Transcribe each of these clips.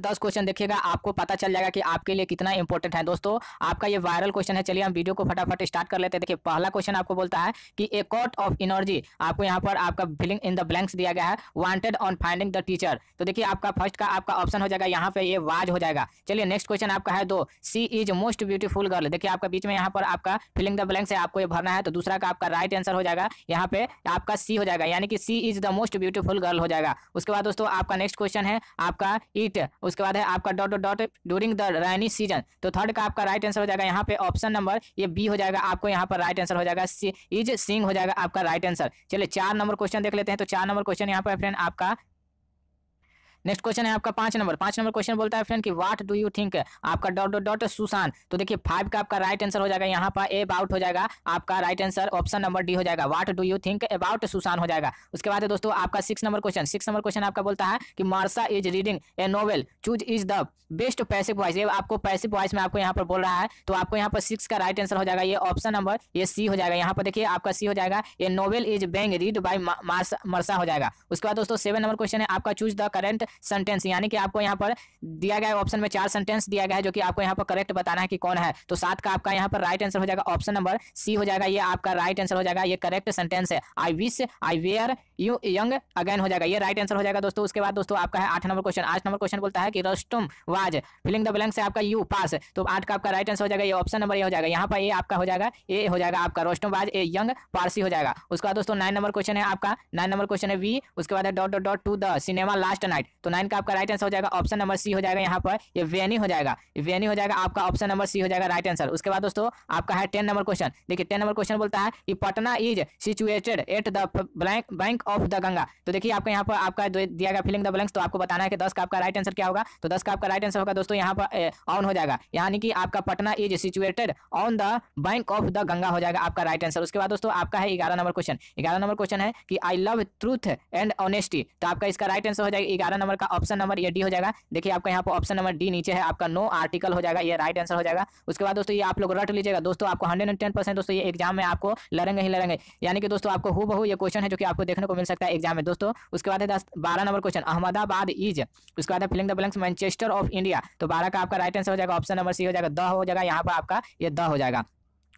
दस क्वेश्चन देखिएगा आपको पता चल जाएगा कि आपके लिए कितना इंपॉर्टेंट है दोस्तों आपका ये वायरल क्वेश्चन है चलिए हम वीडियो को फटाफट स्टार्ट कर लेते हैं देखिए पहला क्वेश्चन आपको बोलता है कि ए कॉट ऑफ इनर्जी आपको यहाँ पर आपका फिलिंग इन द ब्लैंक्स दिया गया है wanted on finding the teacher तो देखिए आपका फर्स्ट का आपका ऑप्शन हो जाएगा यहाँ पे ये वाज हो जाएगा चलिए नेक्स्ट क्वेश्चन आपका है दो she is most beautiful girl देखिए आपका बीच में यहाँ पर आपका फिलिंग द ब्लैंक्स है आपको ये भरना है तो दूसरा का आपका राइट आंसर हो जाएगा यहाँ पे आपका सी हो जाएगा यानी कि she is the most beautiful girl हो जाएगा उसके बाद दोस्तों आपका नेक्स्ट क्वेश्चन है आपका इट उसके बाद है आपका dot dot during during the rainy season तो थर्ड का आपका राइट आंसर हो जाएगा यहाँ पे ऑप्शन नंबर ये बी हो जाएगा आपको यहाँ पर राइट आंसर हो जाएगा इज सिंह हो जाएगा आपका राइट आंसर चलिए चार नंबर क्वेश्चन देख लेते हैं तो चार नंबर क्वेश्चन यहाँ पर फ्रेंड आपका नेक्स्ट क्वेश्चन है आपका पांच नंबर पांच नंबर क्वेश्चन बोलता है फ्रेंड कि व्हाट डू यू थिंक आपका डॉट डॉट डॉट सुशांत तो देखिए फाइव का आपका राइट आंसर हो जाएगा यहाँ पर ए अबाउट हो जाएगा आपका right answer option number D हो जाएगा what do you think about Sushant हो जाएगा उसके बाद दोस्तों आपका six number question six number question आपका बोलता है कि Marsa is reading a novel choose is the best passive voice ये आपको पैसिव वॉइस में आपको यहाँ पर बोल रहा है तो आपको यहाँ पर सिक्स का राइट आंसर हो जाएगा ये ऑप्शन नंबर ये सी हो जाएगा यहाँ पर देखिए आपका सी हो जाएगा ये novel is being read by Marsa हो जाएगा उसके बाद दोस्तों सेवन नंबर क्वेश्चन है आपका चूज द करेंट सेंटेंस यानी कि आपको यहाँ पर दिया गया ऑप्शन में चार सेंटेंस दिया गया है जो कि आपको यहाँ पर करेक्ट बताना है कि कौन है तो सात का आपका यहाँ पर राइट आंसर हो जाएगा ऑप्शन नंबर सी हो जाएगा ये आपका राइट आंसर हो जाएगा ये करेक्ट सेंटेंस है I wish I were you young again हो जाएगा ये राइट आंसर हो जाएगा दोस्तों उसके बाद दोस्तों आपका है आठ नंबर क्वेश्चन आठ नंबर क्वेश्चन बोलता है कि Rustam was filling the blank से आपका यू पास तो आठ का आपका राइट आंसर हो जाएगा ये ऑप्शन नंबर ये हो जाएगा यहाँ पर ए आपका हो जाएगा ए हो जाएगा आपका Rustom was a young Parsi हो जाएगा उसके बाद दोस्तों नाइन नंबर क्वेश्चन है आपका नाइन नंबर क्वेश्चन है वी उसके बाद है dot dot dot to the cinema last night तो नाइन का आपका राइट आंसर हो जाएगा ऑप्शन नंबर सी हो जाएगा यहाँ पर ये वेनी हो जाएगा वेनी हो जाएगा आपका ऑप्शन नंबर सी हो जाएगा राइट आंसर उसके बाद दोस्तों आपका है टेन नंबर क्वेश्चन देखिए टेन नंबर क्वेश्चन बोलता है कि Patna is situated at the blank bank of the Ganga तो देखिए आपका यहाँ पर आपका दिया गया फिलिंग द ब्लैंक तो आपको बताना है कि दस का आपका राइट आंसर क्या होगा तो दस का आपका राइट आंसर होगा दोस्तों यहाँ पर ऑन हो जाएगा यानी कि आपका Patna is situated on the bank of the Ganga हो जाएगा आपका राइट आंसर उसके बाद दोस्तों आपका है ग्यारह नंबर क्वेश्चन ग्यारह नंबर क्वेश्चन है कि I love truth and honesty तो आपका इसका राइट आंसर हो जाएगा ग्यारह नंबर नंबर का ऑप्शन नंबर ये डी हो जाएगा देखिए आपका यहाँ पर ऑप्शन नंबर डी नीचे है आपका नो आर्टिकल हो जाएगा ये राइट आंसर हो जाएगा उसके बाद दोस्तों ये आप लोग रट लीजिएगा दोस्तों आपको हंड्रेड एंड दोस्तों ये एग्जाम में आपको लड़ेंगे ही लड़ेंगे यानी कि दोस्तों आपको हु ये क्वेश्चन है जो कि आपको देखने को मिल सकता है एग्जाम में दोस्तों उसके बाद बारह नंबर क्वेश्चन अहमदाबाद इज उसके बाद filling the blanks Manchester of India तो बारह का आपका राइट आंसर हो जाएगा ऑप्शन नंबर सी हो जाएगा द हो जाएगा यहाँ पर आपका ये द हो जाएगा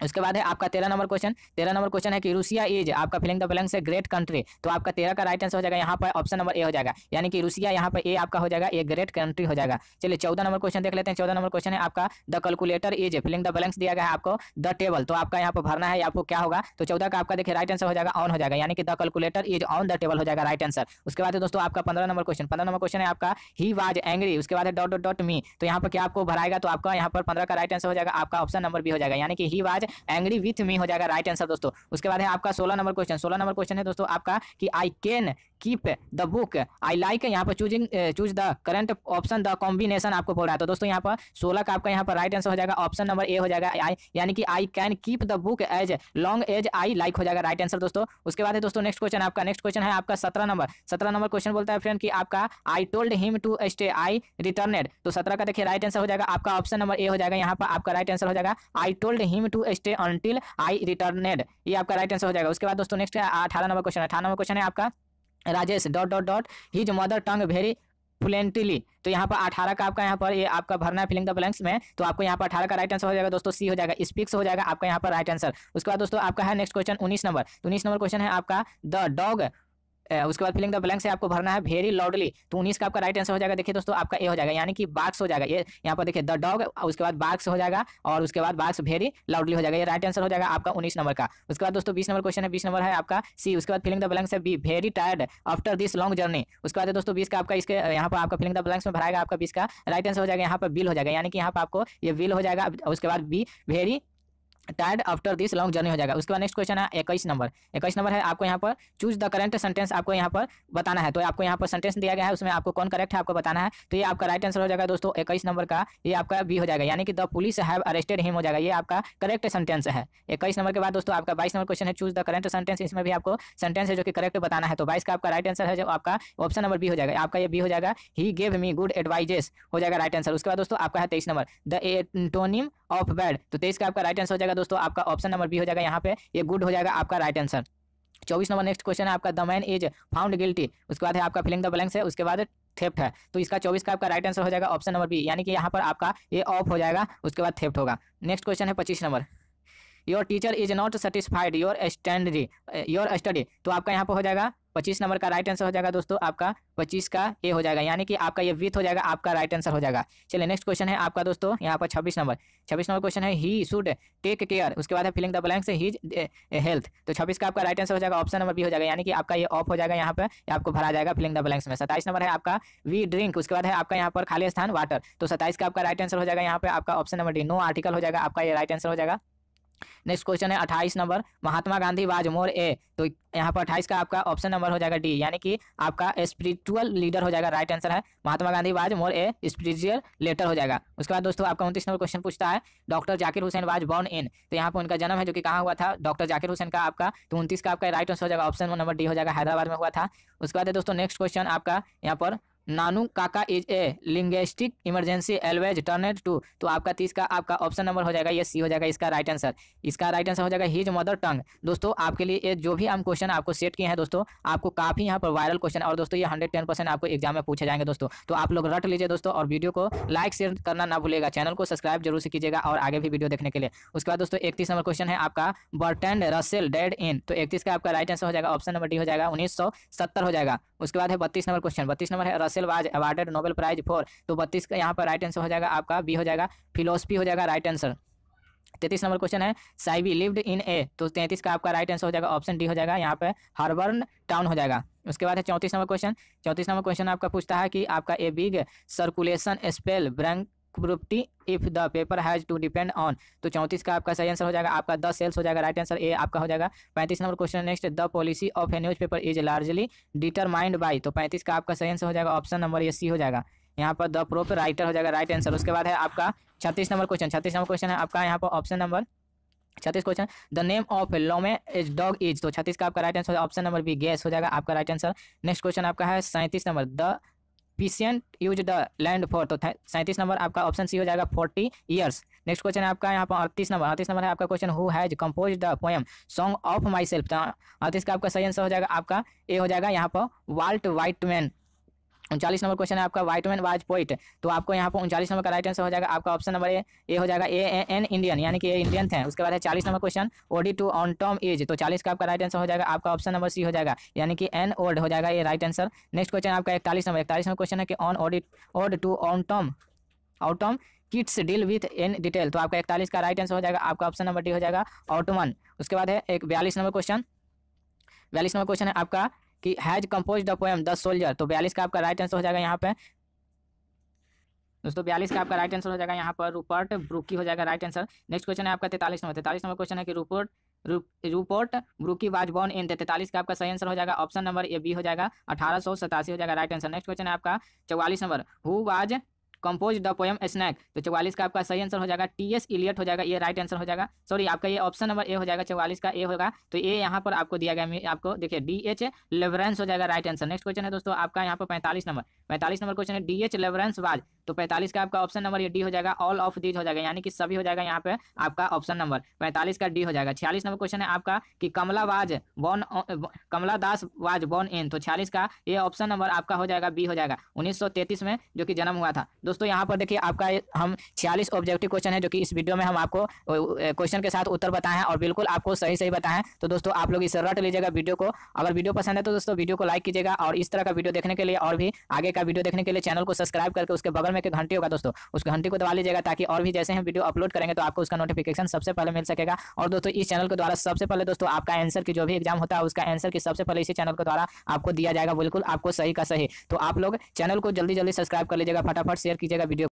उसके बाद है आपका तेरह नंबर क्वेश्चन तेरह नंबर क्वेश्चन है कि रूसिया इज आपका फिलिंग द ब्लैंक्स है ग्रेट कंट्री तो आपका तेरह का राइट आंसर हो जाएगा यहाँ पर ऑप्शन नंबर ए हो जाएगा यानी कि रूसिया यहाँ पर ए आपका हो जाएगा ए ग्रेट कंट्री हो जाएगा चलिए चौदह नंबर क्वेश्चन देख लेते हैं चौदह नंबर क्वेश्चन है आपका the calculator is filling the balance दिया गया है आपको द टेबल तो आपका यहाँ पर भरना है आपको क्या होगा तो चौदह का आपका देखिए राइट आंसर हो जाएगा ऑन हो जाएगा यानी कि the calculator is on the table हो जाएगा राइट आंसर उसके बाद दोस्तों आपका पंद्रह नंबर क्वेश्चन पंद्रह नंबर क्वेश्चन है आपका ही वाज एंग्री उसके बाद डॉट डॉट मी तो यहाँ पर क्या आपको भराएगा तो आपका यहाँ पर पंद्रह का राइट आंसर हो जाएगा आपका ऑप्शन नंबर बी हो जाएगा यानी कि he was angry with me हो जाएगा राइट आंसर दोस्तों उसके बाद है आपका सोलह नंबर क्वेश्चन सोलह नंबर क्वेश्चन है दोस्तों आपका कि I can keep the book I like यहाँ पर choosing choose the current option the combination आपको बोल रहा है तो दोस्तों यहाँ पर सोलह का आपका यहाँ पर राइट आंसर हो जाएगा ऑप्शन नंबर ए हो जाएगा आई यानी कि I can keep the book as long as I like हो जाएगा राइट आंसर दोस्तों उसके बाद है दोस्तों नेक्स्ट क्वेश्चन आपका नेक्स्ट क्वेश्चन है आपका सत्रह नंबर सत्रह नंबर क्वेश्चन बोलता है फ्रेंड कि आपका I told him to stay I returned तो सत्रह का देखिए राइट आंसर हो जाएगा आपका ऑप्शन नंबर ए हो जाएगा यहाँ पर आपका राइट आंसर हो जाएगा I told him to stay until I returned ये आपका राइट आंसर हो जाएगा उसके बाद दोस्तों नेक्स्ट अठारह नंबर क्वेश्चन अठारह नंबर क्वेश्चन है आपका Rajesh dot dot dot his mother tongue very fluently तो यहाँ पर अठारह का आपका यहाँ पर ये आपका भरना है फिलिंग द ब्लैंक्स में तो आपको यहाँ पर अठारह का राइट आंसर हो जाएगा दोस्तों सी हो जाएगा स्पीक्स हो जाएगा आपका यहाँ पर राइट आंसर उसके बाद दोस्तों आपका है नेक्स्ट क्वेश्चन उन्नीस नंबर तो उन्नीस नंबर क्वेश्चन है आपका द डॉग उसके बाद फिलिंग द ब्लैंक से आपको भरना है वेरी लाउडली तो उन्नीस का आपका राइट आंसर हो जाएगा देखिए दोस्तों आपका ए हो जाएगा यानी कि बाक्स हो जाएगा ये यहाँ पर देखिए द डॉग उसके बाद बाक्स हो जाएगा और उसके बाद बाक्स वेरी लाउडली हो जाएगा ये राइट आंसर हो जाएगा आपका उन्नीस नंबर का उसके बाद दोस्तों बीस नंबर क्वेश्चन है बीस नंबर है आपका सी उसके बाद फिलिंग द ब्लैंक से be very tired after this long journey उसके बाद दोस्तों बीस का आपका इसके यहाँ पर आपका फिलिंग द ब्लैंक्स में भराएगा आपका बीस का राइट आंसर हो जाएगा यहाँ पर बिल हो जाएगा यानी कि यहाँ पर आपको ये बिल हो जाएगा उसके बाद be very tired after this long journey हो जाएगा उसके बाद नेक्स्ट क्वेश्चन है इक्कीस नंबर इक्कीस नंबर है आपको यहाँ पर चूज द करेंट सेंटेंस आपको यहाँ पर बताना है तो आपको यहाँ पर सेंटेंस दिया गया है उसमें आपको कौन करेक्ट है आपको बताना है तो ये आपका राइट आंसर हो जाएगा दोस्तों इक्कीस नंबर का ये आपका बी हो जाएगा यानी कि the police have arrested him हो जाएगा ये आपका करेक्ट सेंटेंस है इक्कीस नंबर के बाद दोस्तों आपका बाईस नंबर क्वेश्चन है चूज द करेंट सेंटेंस इसमें भी आपको सेंटेंस है जो कि करेक्ट बताना है तो बाईस का आपका राइट आंसर है जो आपका ऑप्शन नंबर बी हो जाएगा आपका ये बी हो जाएगा he gave me good advices हो जाएगा राइट आंसर उसके बाद दोस्तों आपका है तेईस number the antonym of bad तो तेईस का आपका राइट आंसर हो जाएगा जाएगा दोस्तों आपका ऑप्शन नंबर बी हो जाएगा यहाँ पे ये गुड हो जाएगा आपका राइट आंसर चौबीस नंबर नेक्स्ट क्वेश्चन है आपका the man is found guilty उसके बाद है आपका फिलिंग द ब्लैंक्स है उसके बाद थेफ्ट है तो इसका चौबीस का आपका राइट आंसर हो जाएगा ऑप्शन नंबर बी यानी कि यहाँ पर आपका ये ऑफ हो जाएगा उसके बाद थेफ्ट होगा नेक्स्ट क्वेश्चन है पच्चीस number your teacher is not satisfied your study your study तो आपका यहाँ पर हो जाएगा पच्चीस नंबर का राइट आंसर हो जाएगा दोस्तों आपका पच्चीस का ए हो जाएगा यानी कि आपका ये विथ हो जाएगा आपका राइट आंसर हो जाएगा चलिए नेक्स्ट क्वेश्चन है आपका दोस्तों यहाँ पर छब्बीस नंबर छब्बीस नंबर क्वेश्चन है ही शुड टेक केयर उसके बाद है filling the blanks his health तो छब्बीस का आपका राइट आंसर हो जाएगा ऑप्शन नंबर बी हो जाएगा यानी कि आपका ये ऑफ हो जाएगा यहाँ पर आपको भरा जाएगा फिलिंग द ब्लैंक्स में सताइस नंबर है आपका वी ड्रिंक उसके बाद है आपका यहाँ पर खाली स्थान वाटर तो सताइस का आपका राइट आंसर हो जाएगा यहाँ पर आपका option number D no article हो जाएगा आपका ये राइट आंसर हो जाएगा नेक्स्ट क्वेश्चन है अट्ठाईस number Mahatma Gandhi was more a तो यहाँ पर अट्ठाईस का आपका ऑप्शन नंबर हो जाएगा डी यानी कि आपका स्पिरिचुअल लीडर हो जाएगा राइट आंसर है Mahatma Gandhi was more a spiritual leader हो जाएगा उसके बाद दोस्तों आपका उनतीस नंबर क्वेश्चन पूछता है doctor Zakir Hussain was born in तो यहाँ पर उनका जन्म है जो कि कहाँ हुआ था डॉक्टर जाकिर हुसैन का आपका तो उनतीस का आपका राइट आंसर हो जाएगा ऑप्शन नंबर डी हो जाएगा हैदराबाद में हुआ था उसके बाद दोस्तों नेक्स्ट क्वेश्चन आपका यहाँ पर Nanu Kaka is a linguistic emergency always turned to तो आपका तीस का आपका ऑप्शन नंबर हो जाएगा ये सी हो जाएगा इसका राइट आंसर इसका राइट आंसर हो जाएगा हिज मदर टंग दोस्तों आपके लिए ये जो भी हम क्वेश्चन आपको सेट किए हैं दोस्तों आपको काफी यहाँ पर वायरल क्वेश्चन और दोस्तों ये हंड्रेड टेन परसेंट आपको एग्जाम में पूछे जाएंगे दोस्तों तो आप लोग रट लीजिए दोस्तों और वीडियो को लाइक शेयर करना ना भूलेगा चैनल को सब्सक्राइब जरूर से कीजिएगा और आगे भी वीडियो देखने के लिए उसके बाद दोस्तों इकतीस नंबर क्वेश्चन है आपका बर्टेंड रसेल डेड इन तो इकतीस का आपका राइट आंसर हो जाएगा ऑप्शन नंबर डी हो जाएगा उन्नीस हो जाएगा उसके बाद है बत्तीस नंबर क्वेश्चन बत्तीस नंबर है Russell Marshall was awarded Nobel Prize for तो बत्तीस का यहाँ पर राइट आंसर हो जाएगा आपका बी हो जाएगा फिलोसफी हो जाएगा राइट आंसर तैतीस नंबर क्वेश्चन है साइबी लिव्ड इन ए तो तैंतीस का आपका राइट आंसर हो जाएगा ऑप्शन डी हो जाएगा यहाँ पे हार्बर्न टाउन हो जाएगा उसके बाद है चौंतीस नंबर क्वेश्चन चौंतीस नंबर क्वेश्चन आपका पूछता है कि आपका ए बिग सर्कुलेशन स्पेल ब्रंक property if the paper has to depend on तो चौंतीस का आपका सही आंसर हो जाएगा आपका दस सेल्स हो जाएगा राइट आंसर ए आपका हो जाएगा पैंतीस number question next the policy of a newspaper is largely determined by तो पैंतीस का आपका सही आंसर हो जाएगा ऑप्शन नंबर ए सी हो जाएगा यहाँ पर द प्रोप राइटर हो जाएगा राइट आंसर उसके बाद है आपका छत्तीस नंबर क्वेश्चन छत्तीस नंबर क्वेश्चन है आपका यहाँ पर ऑप्शन नंबर छत्तीस question the name of Lome is dog is तो छत्तीस का आपका right answer option number B gas हो जाएगा आपका राइट आंसर नेक्स्ट क्वेश्चन आपका है सैंतीस number the efficient use the land for तो सैंतीस नंबर आपका ऑप्शन सी हो जाएगा फोर्टी ईयर्स नेक्स्ट क्वेश्चन है आपका यहाँ पर अड़तीस नंबर अड़तीस नंबर है आपका question who has compose the poem song of myself अड़तीस का आपका सही आंसर हो जाएगा आपका ए हो जाएगा यहाँ पर वाल्ट वाइटमैन उनचालीस नंबर क्वेश्चन है आपका वाइटमैन वाज पॉइंट तो आपको यहाँ पर उनचालीस नंबर का राइट आंसर हो जाएगा आपका ऑप्शन नंबर ए हो जाएगा ए एन इंडियन यानी कि ए इंडियन थे उसके बाद है चालीस number question ode to autumn as तो चालीस का आपका राइट आंसर हो जाएगा आपका ऑप्शन नंबर सी हो जाएगा यानी कि एन ओल्ड हो जाएगा ये राइट आंसर नेक्स्ट क्वेश्चन आपका इकतालीस नंबर इकतालीस नंबर क्वेश्चन है कि on audit ode to autumn autumn Keats deal with in detail तो आपका इकतालीस का राइट आंसर हो जाएगा आपका ऑप्शन नंबर डी हो जाएगा ऑटोमन उसके बाद है एक बयालीस नंबर क्वेश्चन बयालीस नंबर क्वेश्चन है आपका कि has compose the poem the soldier तो बयालीस का आपका राइट आंसर हो जाएगा यहाँ पे दोस्तों बयालीस का आपका राइट आंसर हो जाएगा यहाँ पर रूपर्ट ब्रुकी हो जाएगा राइट आंसर नेक्स्ट क्वेश्चन है आपका तैतालीस नंबर तैतालीस नंबर क्वेश्चन है कि Rupert Rupert Brooke was born in तैतालीस का आपका सही आंसर हो जाएगा ऑप्शन नंबर ए बी हो जाएगा अठारह हो जाएगा राइट आंसर नेक्स्ट क्वेश्चन है आपका चौवालीस number who was compose the poem snake तो चौवालीस का आपका सही आंसर हो जाएगा टी एस इलियट हो जाएगा ये राइट आंसर हो जाएगा सॉरी आपका ये ऑप्शन नंबर ए हो जाएगा चौवालीस का ए होगा तो ए यहाँ पर आपको दिया गया आपको देखिए डी एच लेवरेंस हो जाएगा राइट आंसर नेक्स्ट क्वेश्चन है दोस्तों आपका यहाँ पर पैंतालीस नंबर पैंतालीस नंबर क्वेश्चन है डी एच लेवरेंस वाज तो पैंतालीस का आपका ऑप्शन नंबर ये डी हो जाएगा ऑल ऑफ दीज हो जाएगा यानी कि सभी हो जाएगा यहाँ पे आपका ऑप्शन नंबर पैंतालीस का डी हो जाएगा छियालीस नंबर क्वेश्चन है आपका कि कमला वाज बॉन कमला दास वाज बॉन इन तो छियालीस का ये ऑप्शन नंबर आपका हो जाएगा बी हो जाएगा उन्नीस में जो कि जन्म हुआ था दोस्तों यहाँ पर देखिए आपका हम छियालीस ऑब्जेक्टिव क्वेश्चन है जो कि इस वीडियो में हम आपको क्वेश्चन के साथ उत्तर बताएं और बिल्कुल आपको सही सही बताएं तो दोस्तों आप लोग इसे रट लीजिएगा वीडियो को अगर वीडियो पसंद है तो दोस्तों वीडियो को लाइक कीजिएगा और इस तरह का वीडियो देखने के लिए और भी आगे का वीडियो देखने के लिए चैनल को सब्सक्राइब करके उसके बगल में एक घंटी होगा दोस्तों उस घंटी को दबा लीजिएगा ताकि और भी जैसे हम वीडियो अपलोड करेंगे तो आपको उसका नोटिफिकेशन सबसे पहले मिल सकेगा और दोस्तों इस चैनल के द्वारा सबसे पहले दोस्तों आपका आंसर की जो भी एग्जाम होता है उसका आंसर की सबसे पहले इसी चैनल के द्वारा आपको दिया जाएगा बिल्कुल आपको सही का सही तो आप लोग चैनल को जल्दी जल्दी सब्सक्राइब कर लीजिएगा फटाफट शेयर कीजिएगा वीडियो